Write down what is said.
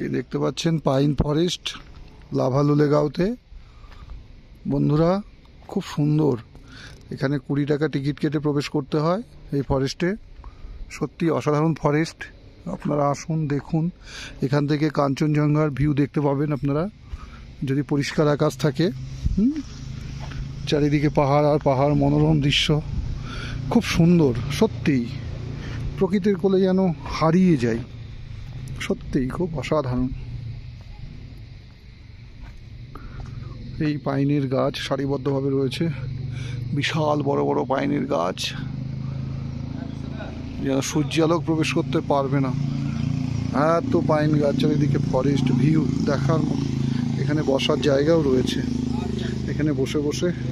এই দেখতে পাচ্ছেন পাইন ফরেস্ট লাভালুলে গাঁওতে বন্ধুরা খুব সুন্দর এখানে কুড়ি টাকা টিকিট কেটে প্রবেশ করতে হয় এই ফরেস্টে সত্যি অসাধারণ ফরেস্ট আপনারা আসুন দেখুন এখান থেকে কাঞ্চনজঙ্ঘার ভিউ দেখতে পাবেন আপনারা যদি পরিষ্কার আকাশ থাকে চারিদিকে পাহাড় আর পাহাড় মনোরম দৃশ্য খুব সুন্দর সত্যিই প্রকৃতির কোলে যেন হারিয়ে যায় সত্যিই খুব অসাধারণ এই পাইনের গাছ সারিবদ্ধভাবে রয়েছে বিশাল বড় বড় পাইনের গাছ যেন সূর্যালোক প্রবেশ করতে পারবে না এত পাইন গাছ চারিদিকে ফরেস্ট ভিউ দেখার এখানে বসার জায়গাও রয়েছে এখানে বসে বসে